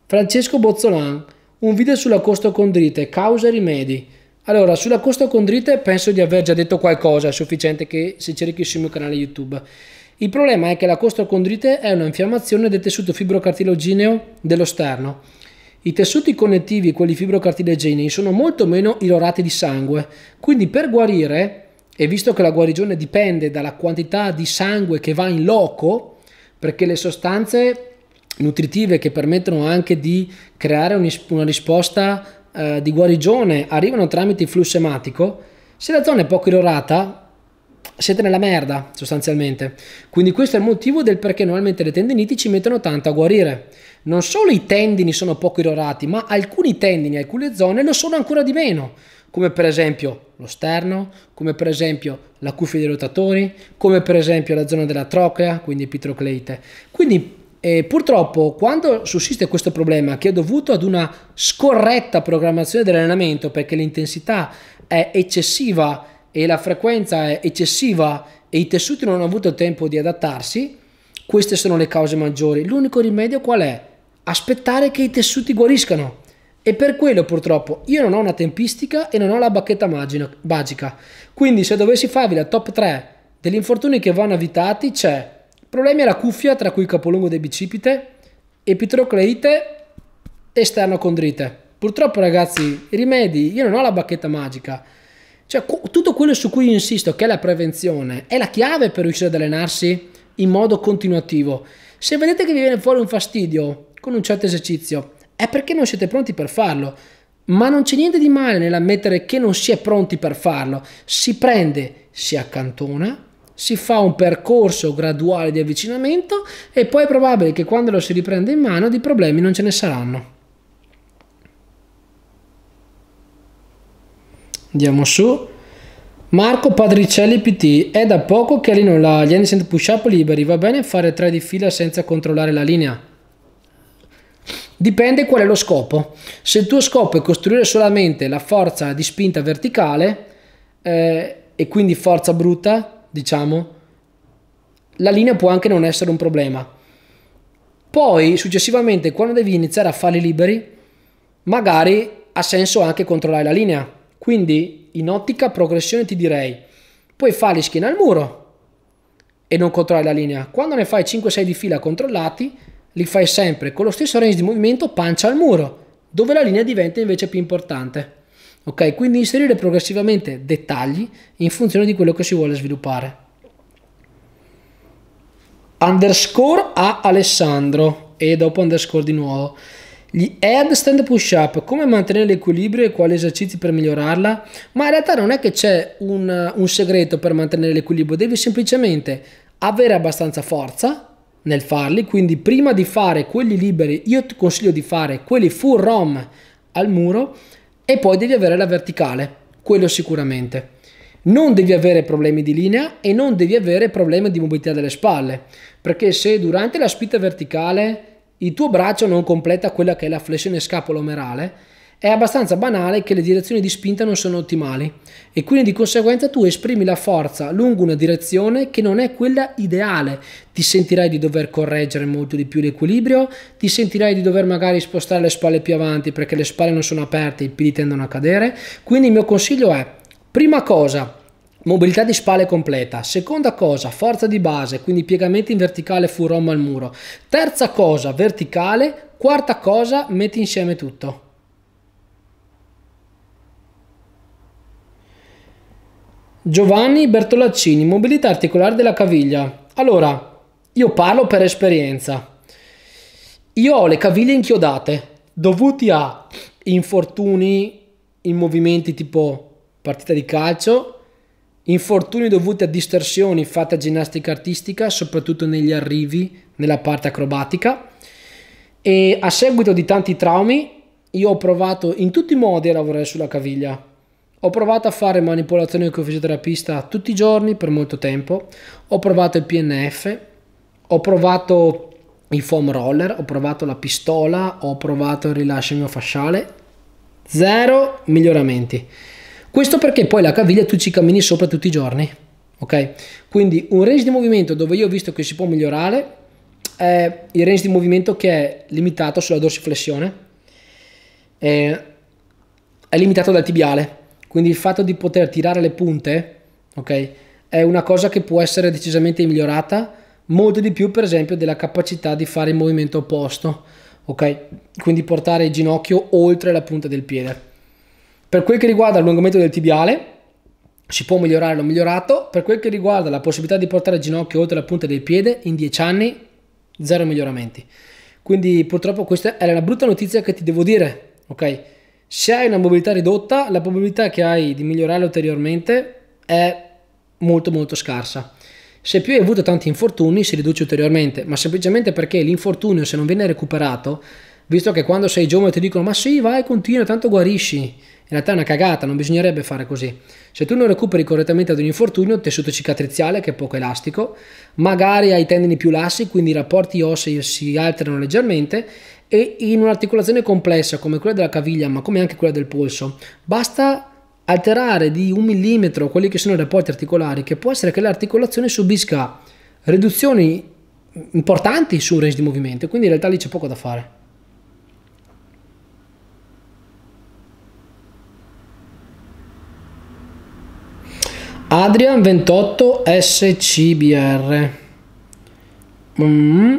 Francesco Bozzolan, un video sulla costocondrite, causa e rimedi. Allora, sulla costocondrite penso di aver già detto qualcosa, è sufficiente che se cerchi sul mio canale YouTube. Il problema è che la costocondrite è un'infiammazione del tessuto fibrocartilogeneo dello sterno. I tessuti connettivi, quelli fibrocartilogenei, sono molto meno irorati di sangue, quindi per guarire, e visto che la guarigione dipende dalla quantità di sangue che va in loco, perché le sostanze nutritive che permettono anche di creare una risposta eh, di guarigione arrivano tramite il flusso ematico, se la zona è poco irorata siete nella merda sostanzialmente. Quindi questo è il motivo del perché normalmente le tendiniti ci mettono tanto a guarire. Non solo i tendini sono poco irorati, ma alcuni tendini, alcune zone lo sono ancora di meno, come per esempio lo sterno, come per esempio la cuffia dei rotatori, come per esempio la zona della trochea, quindi epitrocleite. Quindi e purtroppo, quando sussiste questo problema, che è dovuto ad una scorretta programmazione dell'allenamento, perché l'intensità è eccessiva e la frequenza è eccessiva e i tessuti non hanno avuto il tempo di adattarsi, queste sono le cause maggiori. L'unico rimedio qual è? Aspettare che i tessuti guariscano. E per quello purtroppo io non ho una tempistica e non ho la bacchetta magica. Quindi se dovessi farvi la top 3 degli infortuni che vanno evitati c'è Problemi alla cuffia, tra cui capolungo del bicipite, epitrocleite e sternocondrite. Purtroppo ragazzi, i rimedi, io non ho la bacchetta magica. Cioè, tutto quello su cui insisto, che è la prevenzione, è la chiave per riuscire ad allenarsi in modo continuativo. Se vedete che vi viene fuori un fastidio con un certo esercizio, è perché non siete pronti per farlo. Ma non c'è niente di male nell'ammettere che non si è pronti per farlo. Si prende, si accantona si fa un percorso graduale di avvicinamento e poi è probabile che quando lo si riprende in mano di problemi non ce ne saranno. Andiamo su. Marco Padricelli PT è da poco che lì non l'ha gli handstand push up liberi, va bene fare tre di fila senza controllare la linea? Dipende qual è lo scopo. Se il tuo scopo è costruire solamente la forza di spinta verticale eh, e quindi forza brutta, diciamo, la linea può anche non essere un problema. Poi successivamente quando devi iniziare a farli liberi, magari ha senso anche controllare la linea. Quindi in ottica progressione ti direi, puoi fare schiena al muro e non controllare la linea. Quando ne fai 5-6 di fila controllati, li fai sempre con lo stesso range di movimento pancia al muro, dove la linea diventa invece più importante. Ok, quindi inserire progressivamente dettagli in funzione di quello che si vuole sviluppare. Underscore a Alessandro e dopo underscore di nuovo. Gli headstand push up, come mantenere l'equilibrio e quali esercizi per migliorarla? Ma in realtà non è che c'è un, un segreto per mantenere l'equilibrio, devi semplicemente avere abbastanza forza nel farli, quindi prima di fare quelli liberi io ti consiglio di fare quelli full ROM al muro e poi devi avere la verticale, quello sicuramente. Non devi avere problemi di linea e non devi avere problemi di mobilità delle spalle, perché se durante la spinta verticale il tuo braccio non completa quella che è la flessione scapolo omerale, è abbastanza banale che le direzioni di spinta non sono ottimali e quindi di conseguenza tu esprimi la forza lungo una direzione che non è quella ideale. Ti sentirai di dover correggere molto di più l'equilibrio, ti sentirai di dover magari spostare le spalle più avanti perché le spalle non sono aperte, e i piedi tendono a cadere. Quindi il mio consiglio è, prima cosa, Mobilità di spalle completa. Seconda cosa, forza di base, quindi piegamenti in verticale full rom al muro. Terza cosa, verticale. Quarta cosa, metti insieme tutto. Giovanni Bertolaccini, mobilità articolare della caviglia. Allora, io parlo per esperienza. Io ho le caviglie inchiodate dovuti a infortuni in movimenti tipo partita di calcio, infortuni dovuti a distorsioni fatte a ginnastica artistica, soprattutto negli arrivi, nella parte acrobatica e a seguito di tanti traumi io ho provato in tutti i modi a lavorare sulla caviglia ho provato a fare manipolazione con fisioterapista tutti i giorni per molto tempo, ho provato il PNF, ho provato il foam roller, ho provato la pistola, ho provato il rilascio mio fasciale. zero miglioramenti. Questo perché poi la caviglia tu ci cammini sopra tutti i giorni, ok? Quindi un range di movimento dove io ho visto che si può migliorare è il range di movimento che è limitato sulla dorsiflessione, è limitato dal tibiale, quindi il fatto di poter tirare le punte, ok, è una cosa che può essere decisamente migliorata, molto di più per esempio della capacità di fare il movimento opposto, ok? Quindi portare il ginocchio oltre la punta del piede. Per quel che riguarda l'allungamento del tibiale, si può migliorare, l'ho migliorato. Per quel che riguarda la possibilità di portare il ginocchio oltre la punta del piede, in 10 anni zero miglioramenti. Quindi purtroppo questa è la brutta notizia che ti devo dire, ok? Se hai una mobilità ridotta, la probabilità che hai di migliorare ulteriormente è molto molto scarsa. Se più hai avuto tanti infortuni si riduce ulteriormente, ma semplicemente perché l'infortunio se non viene recuperato, visto che quando sei giovane ti dicono ma sì vai continua tanto guarisci, in realtà è una cagata, non bisognerebbe fare così. Se tu non recuperi correttamente ad un infortunio, il tessuto cicatriziale che è poco elastico, magari hai tendini più lassi, quindi i rapporti ossei si alterano leggermente e in un'articolazione complessa come quella della caviglia, ma come anche quella del polso, basta alterare di un millimetro quelli che sono i rapporti articolari, che può essere che l'articolazione subisca riduzioni importanti sul range di movimento, quindi in realtà lì c'è poco da fare. Adrian 28 SCBR. Mm.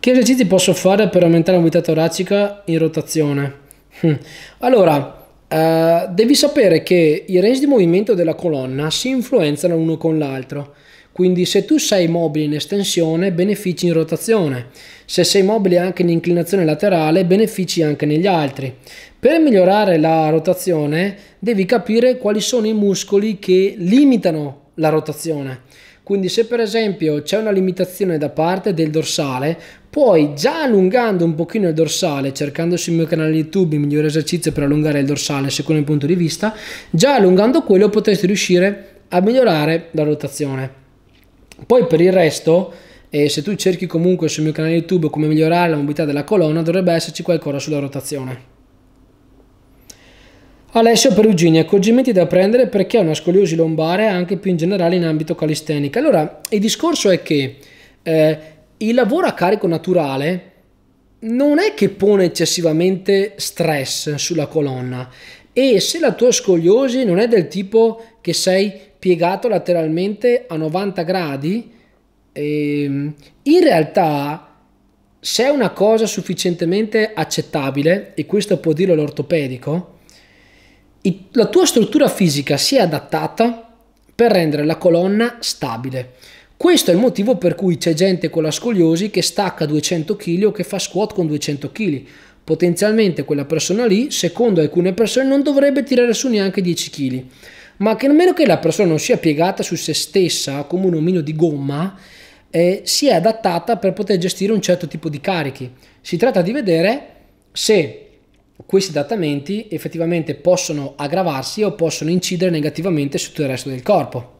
Che esercizi posso fare per aumentare la mobilità toracica in rotazione? Hm. Allora, eh, devi sapere che i range di movimento della colonna si influenzano l'uno con l'altro. Quindi se tu sei mobile in estensione, benefici in rotazione. Se sei mobile anche in inclinazione laterale, benefici anche negli altri. Per migliorare la rotazione, devi capire quali sono i muscoli che limitano la rotazione. Quindi se per esempio c'è una limitazione da parte del dorsale, poi già allungando un pochino il dorsale, cercando sul mio canale YouTube il migliore esercizio per allungare il dorsale secondo il punto di vista, già allungando quello potresti riuscire a migliorare la rotazione. Poi per il resto, eh, se tu cerchi comunque sul mio canale YouTube come migliorare la mobilità della colonna, dovrebbe esserci qualcosa sulla rotazione. Alessio Perugini, accorgimenti da prendere perché chi ha una scoliosi lombare anche più in generale in ambito calistenico. Allora, il discorso è che eh, il lavoro a carico naturale non è che pone eccessivamente stress sulla colonna e se la tua scogliosi non è del tipo che sei piegato lateralmente a 90 gradi, ehm, in realtà se è una cosa sufficientemente accettabile, e questo può dirlo l'ortopedico, la tua struttura fisica si è adattata per rendere la colonna stabile. Questo è il motivo per cui c'è gente con la scoliosi che stacca 200 kg o che fa squat con 200 kg. Potenzialmente quella persona lì, secondo alcune persone, non dovrebbe tirare su neanche 10 kg. Ma che a che la persona non sia piegata su se stessa come un omino di gomma, eh, si è adattata per poter gestire un certo tipo di carichi. Si tratta di vedere se questi adattamenti effettivamente possono aggravarsi o possono incidere negativamente su tutto il resto del corpo.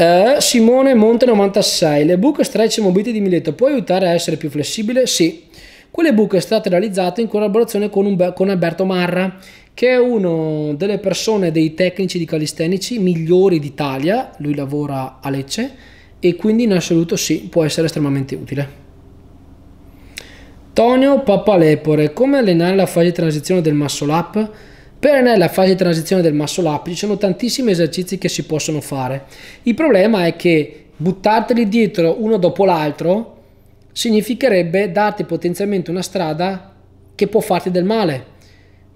Eh, Simone Monte 96, le buche stretch mobili di Mileto può aiutare a essere più flessibile? Sì. Quelle buche è stata realizzata in collaborazione con, un, con Alberto Marra, che è uno delle persone, dei tecnici di calistenici migliori d'Italia, lui lavora a Lecce e quindi in assoluto sì, può essere estremamente utile. Tonio Papalepore, come allenare la fase di transizione del muscle up? Per nella fase di transizione del muscle up ci sono tantissimi esercizi che si possono fare. Il problema è che buttarteli dietro uno dopo l'altro significherebbe darti potenzialmente una strada che può farti del male.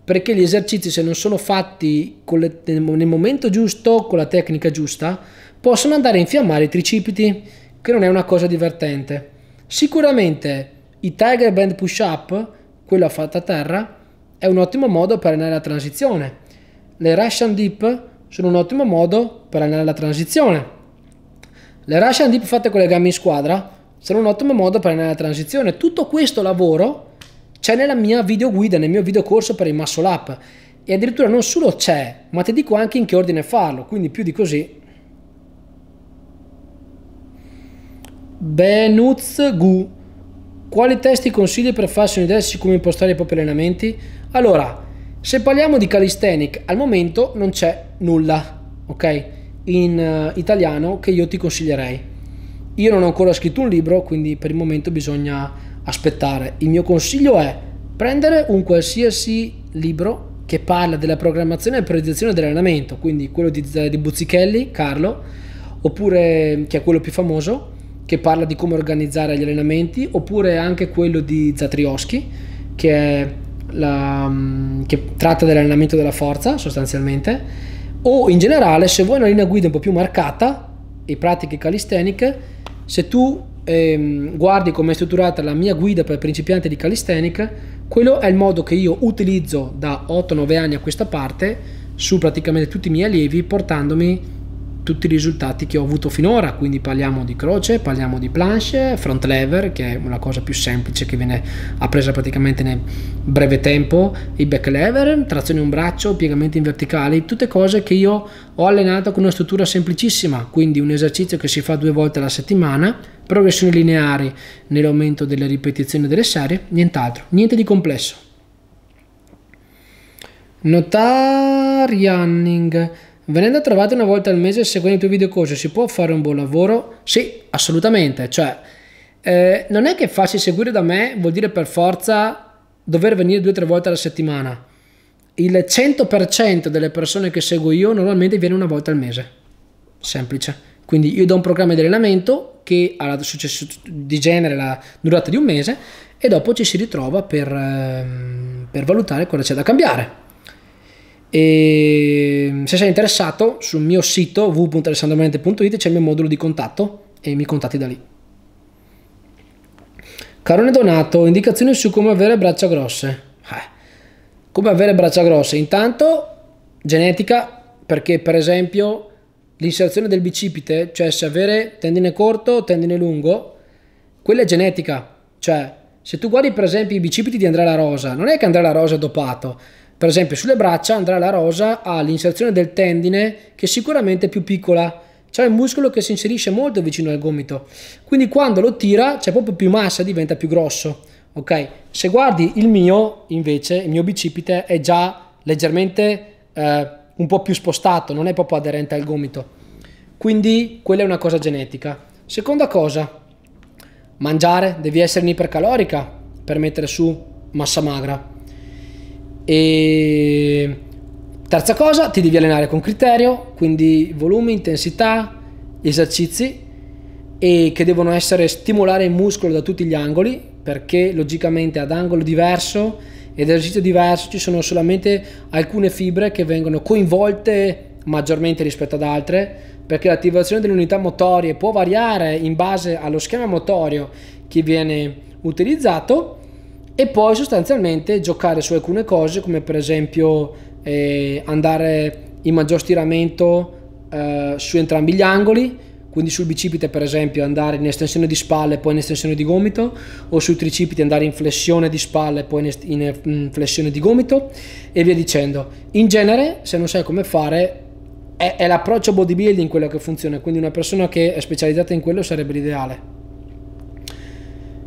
Perché gli esercizi, se non sono fatti le, nel momento giusto, con la tecnica giusta, possono andare a infiammare i tricipiti, che non è una cosa divertente. Sicuramente i Tiger Band Push Up, quello fatta a terra, è un ottimo modo per allenare la transizione. Le Russian Deep sono un ottimo modo per allenare la transizione. Le Russian Deep fatte con le gambe in squadra sono un ottimo modo per allenare la transizione. Tutto questo lavoro c'è nella mia video guida, nel mio video corso per il muscle up e addirittura non solo c'è, ma ti dico anche in che ordine farlo, quindi più di così. Benuz Gu, quali testi consigli per farsi un'idea su come impostare i propri allenamenti? Allora, se parliamo di calisthenic, al momento non c'è nulla, ok? In uh, italiano che io ti consiglierei. Io non ho ancora scritto un libro, quindi per il momento bisogna aspettare. Il mio consiglio è prendere un qualsiasi libro che parla della programmazione e priorizzazione dell'allenamento, quindi quello di, eh, di Buzzichelli, Carlo, oppure mm, che è quello più famoso, che parla di come organizzare gli allenamenti, oppure anche quello di Zatrioschi, che è la, mm, che tratta dell'allenamento della forza sostanzialmente, o in generale se vuoi una linea guida un po' più marcata e pratiche calisteniche, se tu ehm, guardi come è strutturata la mia guida per principianti di calisthenic, quello è il modo che io utilizzo da 8-9 anni a questa parte su praticamente tutti i miei allievi portandomi tutti i risultati che ho avuto finora, quindi parliamo di croce, parliamo di planche, front lever che è una cosa più semplice che viene appresa praticamente nel breve tempo, i back lever, trazione un braccio, piegamenti in verticali, tutte cose che io ho allenato con una struttura semplicissima, quindi un esercizio che si fa due volte alla settimana, progressioni lineari nell'aumento delle ripetizioni delle serie, nient'altro, niente di complesso. Notar running Venendo trovati una volta al mese seguendo i tuoi video corsi si può fare un buon lavoro? Sì, assolutamente, cioè eh, non è che farsi seguire da me vuol dire per forza dover venire due o tre volte alla settimana. Il 100% delle persone che seguo io normalmente viene una volta al mese. Semplice. Quindi io do un programma di allenamento che ha di genere la durata di un mese e dopo ci si ritrova per, ehm, per valutare cosa c'è da cambiare. E mm, se sei interessato, sul mio sito www.alessandromanente.it c'è il mio modulo di contatto e mi contatti da lì. Carone Donato, indicazioni su come avere braccia grosse. Eh. Come avere braccia grosse? Intanto genetica, perché per esempio l'inserzione del bicipite, cioè se avere tendine corto o tendine lungo, quella è genetica. Cioè, se tu guardi per esempio i bicipiti di Andrea La Rosa, non è che Andrea La Rosa è dopato, per esempio sulle braccia andrà la rosa all'inserzione del tendine che è sicuramente più piccola, cioè il muscolo che si inserisce molto vicino al gomito. Quindi quando lo tira c'è proprio più massa, diventa più grosso. Ok, se guardi il mio invece, il mio bicipite è già leggermente eh, un po' più spostato, non è proprio aderente al gomito. Quindi quella è una cosa genetica. Seconda cosa, mangiare, devi essere in ipercalorica per mettere su massa magra. E terza cosa, ti devi allenare con criterio, quindi volumi, intensità, esercizi e che devono essere stimolare il muscolo da tutti gli angoli perché logicamente ad angolo diverso ed esercizio diverso ci sono solamente alcune fibre che vengono coinvolte maggiormente rispetto ad altre perché l'attivazione delle unità motorie può variare in base allo schema motorio che viene utilizzato e poi sostanzialmente giocare su alcune cose come per esempio eh, andare in maggior stiramento eh, su entrambi gli angoli quindi sul bicipite per esempio andare in estensione di spalle e poi in estensione di gomito o sul tricipite andare in flessione di spalle e poi in flessione di gomito e via dicendo in genere se non sai come fare è, è l'approccio bodybuilding quello che funziona quindi una persona che è specializzata in quello sarebbe l'ideale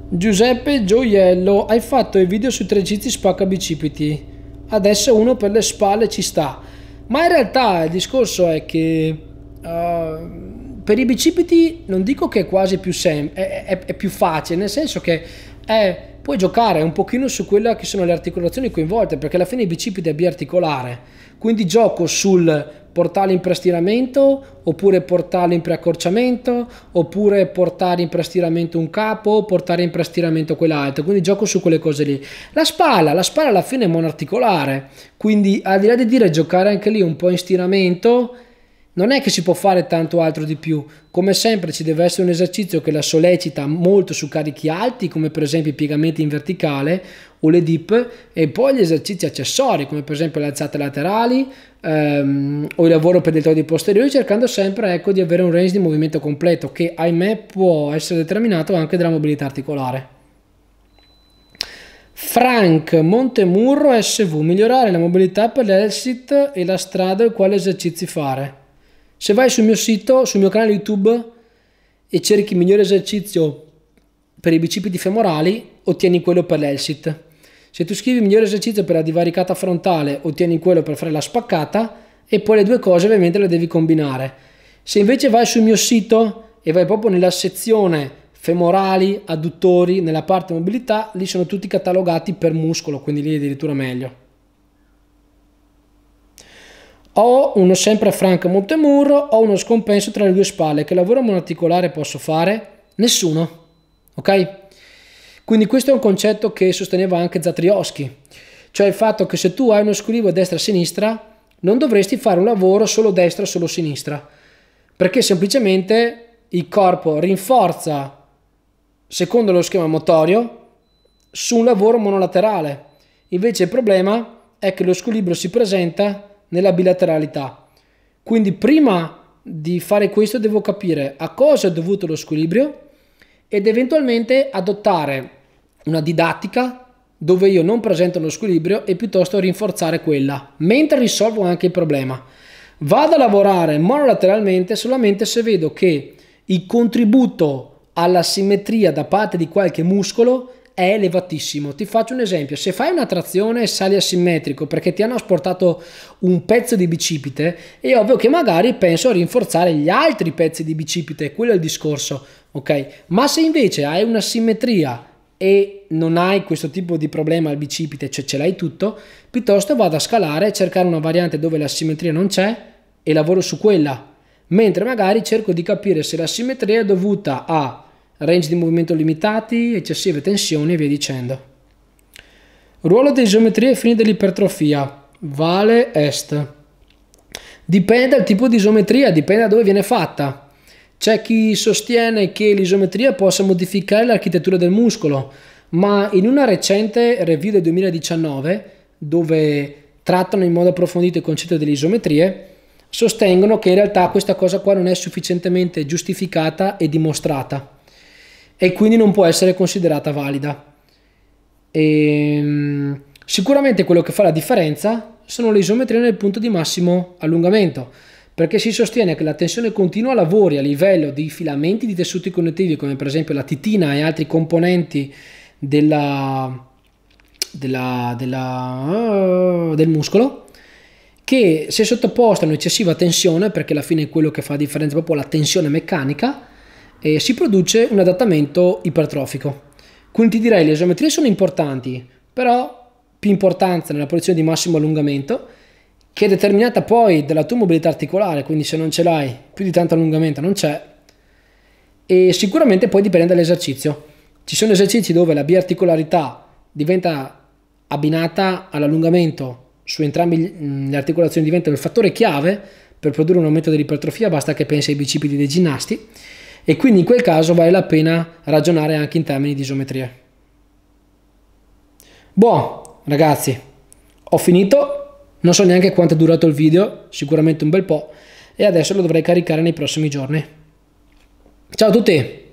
Giuseppe Gioiello, hai fatto il video sui tre gizi spacca bicipiti. Adesso uno per le spalle ci sta. Ma in realtà il discorso è che uh, per i bicipiti non dico che è quasi più semplice, è, è, è, più facile, nel senso che è, eh, puoi giocare un pochino su quelle che sono le articolazioni coinvolte, perché alla fine i bicipiti è biarticolare. Quindi gioco sul portarli in prestiramento oppure portarli in preaccorciamento oppure portare in prestiramento un capo portare in prestiramento quell'altro quindi gioco su quelle cose lì la spalla la spalla alla fine è monarticolare quindi al di là di dire giocare anche lì un po' in stiramento non è che si può fare tanto altro di più, come sempre ci deve essere un esercizio che la sollecita molto su carichi alti, come per esempio i piegamenti in verticale o le dip, e poi gli esercizi accessori, come per esempio le alzate laterali ehm, o il lavoro per i deltoidi posteriori, cercando sempre ecco, di avere un range di movimento completo che ahimè può essere determinato anche dalla mobilità articolare. Frank Montemurro SV, migliorare la mobilità per l'exit e la strada e quali esercizi fare. Se vai sul mio sito, sul mio canale YouTube e cerchi migliore esercizio per i bicipiti femorali, ottieni quello per l'elsit. Se tu scrivi migliore esercizio per la divaricata frontale, ottieni quello per fare la spaccata e poi le due cose ovviamente le devi combinare. Se invece vai sul mio sito e vai proprio nella sezione femorali, adduttori, nella parte mobilità, lì sono tutti catalogati per muscolo, quindi lì è addirittura meglio. Ho uno sempre Frank Montemurro, ho uno scompenso tra le due spalle. Che lavoro monarticolare posso fare? Nessuno. Ok? Quindi questo è un concetto che sosteneva anche Zatrioschi, cioè il fatto che se tu hai uno squilibrio destra-sinistra non dovresti fare un lavoro solo destra, solo sinistra, perché semplicemente il corpo rinforza secondo lo schema motorio su un lavoro monolaterale. Invece il problema è che lo squilibrio si presenta nella bilateralità. Quindi prima di fare questo devo capire a cosa è dovuto lo squilibrio ed eventualmente adottare una didattica dove io non presento lo squilibrio e piuttosto rinforzare quella, mentre risolvo anche il problema. Vado a lavorare monolateralmente solamente se vedo che il contributo alla simmetria da parte di qualche muscolo è elevatissimo. Ti faccio un esempio, se fai una trazione e sali asimmetrico perché ti hanno asportato un pezzo di bicipite, è ovvio che magari penso a rinforzare gli altri pezzi di bicipite, quello è il discorso, ok? Ma se invece hai una simmetria e non hai questo tipo di problema al bicipite, cioè ce l'hai tutto, piuttosto vado a scalare, cercare una variante dove la simmetria non c'è e lavoro su quella, mentre magari cerco di capire se la simmetria è dovuta a range di movimento limitati, eccessive tensioni e via dicendo. Ruolo di isometria ai fini dell'ipertrofia. Vale est. Dipende dal tipo di isometria, dipende da dove viene fatta. C'è chi sostiene che l'isometria possa modificare l'architettura del muscolo, ma in una recente review del 2019, dove trattano in modo approfondito il concetto delle isometrie, sostengono che in realtà questa cosa qua non è sufficientemente giustificata e dimostrata e quindi non può essere considerata valida. E, ehm, sicuramente quello che fa la differenza sono le isometrie nel punto di massimo allungamento, perché si sostiene che la tensione continua lavori a livello di filamenti di tessuti connettivi, come per esempio la titina e altri componenti della, della, della, ah, del muscolo, che se sottoposta a un'eccessiva tensione, perché alla fine è quello che fa la differenza, proprio la tensione meccanica, e si produce un adattamento ipertrofico. Quindi ti direi che le isometrie sono importanti, però più importanza nella posizione di massimo allungamento, che è determinata poi dalla tua mobilità articolare, quindi se non ce l'hai più di tanto allungamento non c'è, e sicuramente poi dipende dall'esercizio. Ci sono esercizi dove la biarticolarità diventa abbinata all'allungamento su entrambe mm, le articolazioni diventa il fattore chiave per produrre un aumento dell'ipertrofia, basta che pensi ai bicipiti dei ginnasti e quindi in quel caso vale la pena ragionare anche in termini di isometria. Buon, ragazzi, ho finito. Non so neanche quanto è durato il video, sicuramente un bel po', e adesso lo dovrei caricare nei prossimi giorni. Ciao a tutti!